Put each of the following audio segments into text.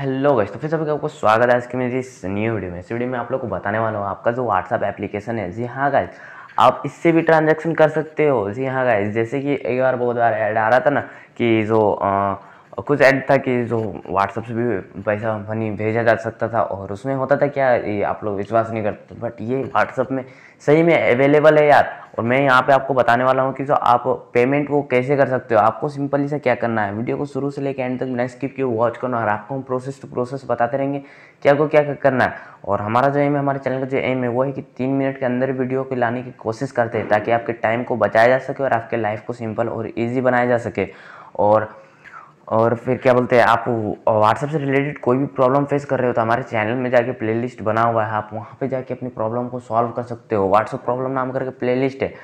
hello guys तो फिर सभी आपको स्वागत है आज की मेरी इस न्यू वीडियो में इस वीडियो में आप लोग को बताने वाला हूँ आपका जो व्हाट्सअप एप्लीकेशन है जी हाँ गाइस आप इससे भी ट्रांजैक्शन कर सकते हो जी हाँ गाइस जैसे कि एक बार बहुत बार ऐड आ रहा था ना कि जो आ, और कुछ ऐड था कि जो व्हाट्सअप से भी पैसा मनी भेजा जा सकता था और उसमें होता था क्या ये आप लोग विश्वास नहीं करते बट ये व्हाट्सअप में सही में अवेलेबल है यार और मैं यहाँ पे आपको बताने वाला हूँ कि जो आप पेमेंट को कैसे कर सकते हो आपको सिंपली से क्या करना है वीडियो को शुरू से लेकर एंड तक बिना स्किप की वॉच करना और आपको हम प्रोसेस टू प्रोसेस बताते रहेंगे कि आपको क्या करना है और हमारा जो एम है हमारे चैनल का जो एम है वो है कि तीन मिनट के अंदर वीडियो को लाने की कोशिश करते हैं ताकि आपके टाइम को बचाया जा सके और आपके लाइफ को सिंपल और ईजी बनाया जा सके और और फिर क्या बोलते हैं आप व्हाट्सएप से रिलेटेड कोई भी प्रॉब्लम फेस कर रहे हो तो हमारे चैनल में जाके प्लेलिस्ट बना हुआ है आप वहाँ पे जाके अपनी प्रॉब्लम को सॉल्व कर सकते हो व्हाट्सएप प्रॉब्लम नाम करके प्लेलिस्ट है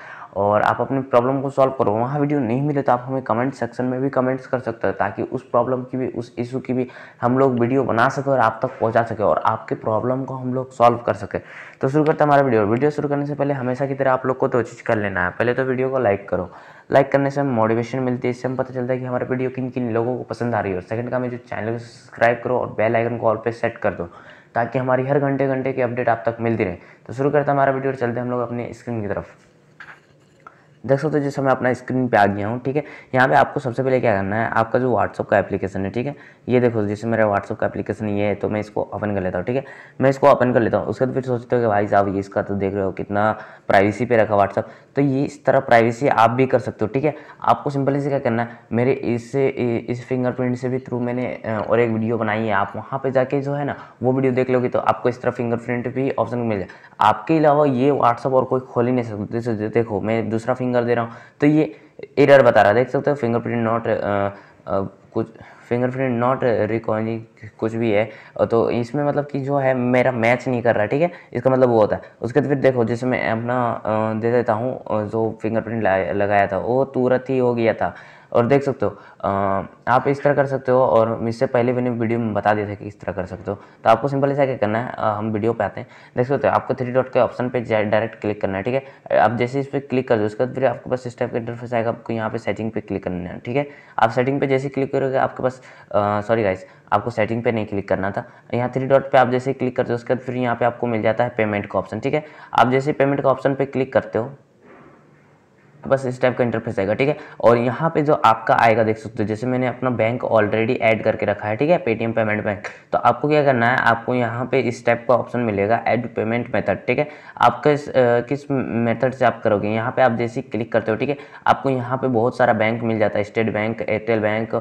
और आप अपने प्रॉब्लम को सॉल्व करो वहाँ वीडियो नहीं मिले तो आप हमें कमेंट सेक्शन में भी कमेंट्स कर सकते हो ताकि उस प्रॉब्लम की भी उस इशू की भी हम लोग वीडियो बना सकें और आप तक पहुँचा सके और आपके प्रॉब्लम को हम लोग सॉल्व कर सकें तो शुरू करते हैं हमारा वीडियो वीडियो शुरू करने से पहले हमेशा की तरह आप लोग को दो चीज़ कर लेना है पहले तो वीडियो को लाइक करो लाइक करने से हमें मोटिवेशन मिलती है इससे हमें पता चलता है कि हमारा वीडियो किन किन लोगों को पसंद आ रही है और सेकंड का हमें जो चैनल को सब्सक्राइब करो और बेल आइकन को ऑल पे सेट कर दो ताकि हमारी हर घंटे घंटे की अपडेट आप तक मिलती रहे तो शुरू करते हैं हमारा वीडियो और चलते हैं हम लोग अपने स्क्रीन की तरफ देख सकते हो जैसे मैं अपना स्क्रीन पे आ गया हूँ ठीक है यहाँ पे आपको सबसे पहले क्या करना है आपका जो व्हाट्सअप का एप्लीकेशन है ठीक है ये देखो जैसे मेरा व्हाट्सअप का एप्लीकेशन ये है तो मैं इसको ओपन कर लेता हूँ ठीक है मैं इसको ओपन कर लेता हूँ उसके बाद फिर सोचते हो कि भाई साहब इसका तो देख रहे हो कितना प्राइवेसी पे रखा व्हाट्सअप तो ये इस तरह प्राइवेसी आप भी कर सकते हो ठीक है आपको सिंपली से क्या करना है मेरे इस इस फिंगरप्रिंट से भी थ्रू मैंने और एक वीडियो बनाई है आप वहाँ पर जाके जो है ना वो वीडियो देख लोगे तो आपको इस तरह फिंगरप्रिंट भी ऑप्शन मिल जाए आपके अलावा ये व्हाट्सअप और कोई खोल ही नहीं सकते देखो मैं दूसरा फिंगर फिंगर दे रहा हूँ तो ये एरर बता रहा है देख सकते हो फिंगरप्रिंट नॉट कुछ फिंगरप्रिंट नॉट रिकॉर्डिंग कुछ भी है तो इसमें मतलब कि जो है मेरा मैच नहीं कर रहा ठीक है इसका मतलब वो होता है उसके बाद फिर देखो जैसे मैं अपना दे देता हूँ जो फिंगरप्रिंट लगाया था वो तुरंत ही हो गया था और देख सकते हो आप इस तरह कर सकते हो और इससे पहले मैंने वीडियो में बता दिया था कि इस तरह कर सकते हो तो आपको सिंपल ऐसा क्या करना है हम वीडियो पे आते हैं देख सकते हो आपको थ्री डॉट के ऑप्शन पे डायरेक्ट क्लिक करना है ठीक है आप जैसे इस पर क्लिक कर दो उसके बाद फिर आपके पास इस टाइप का इंटरफेस आएगा आपको यहाँ पे सेटिंग पे क्लिक करना है ठीक है आप सेटिंग पे जैसे क्लिक करोगे आपके पास सॉरी गाइस आपको सेटिंग पे नहीं क्लिक करना था यहाँ थ्री डॉट पे आप जैसे क्लिक करते हो उसके बाद फिर यहाँ पे आपको मिल जाता है पेमेंट का ऑप्शन ठीक है आप जैसे पेमेंट का ऑप्शन पे क्लिक करते हो तो बस इस टाइप का इंटरफेस आएगा ठीक है और यहाँ पे जो आपका आएगा देख सकते हो जैसे मैंने अपना बैंक ऑलरेडी ऐड करके रखा है ठीक है पेटीएम पेमेंट बैंक तो आपको क्या करना है आपको यहाँ पे इस टाइप का ऑप्शन मिलेगा एड पेमेंट मेथड ठीक है आप किस किस मेथड से आप करोगे यहाँ पे आप जैसे क्लिक करते हो ठीक है आपको यहाँ पे बहुत सारा बैंक मिल जाता है स्टेट बैंक एयरटेल बैंक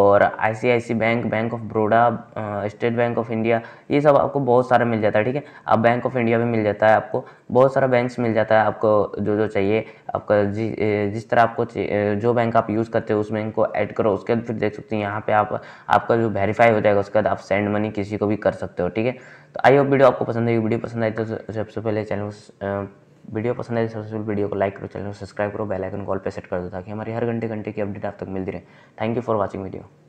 और I bank bank of Baroda State Bank of India ये सब आपको बहुत सारा मिल जाता है ठीक है आप बैंक ऑफ इंडिया भी मिल जाता है आपको बहुत सारा बैंक मिल जाता है आपको जो जो चाहिए आपका जी जिस तरह आपको जो बैंक आप यूज़ करते हो उस बैंक को ऐड करो उसके बाद फिर देख सकते हैं यहाँ पे आप आपका जो वेरीफाई हो जाएगा उसके बाद आप सेंड मनी किसी को भी कर सकते हो ठीक है तो आई होप वीडियो आपको पसंद आई वीडियो पसंद आई तो सबसे पहले चैनल वीडियो पसंद आई तो सबसे पहले वीडियो को लाइक करो चैनल को सब्सक्राइब करो बेल आइकन कॉल पर सेट कर दो ताकि हमारी हर घंटे घंटे की अपडेट आप तक मिलती रहे thank you for watching video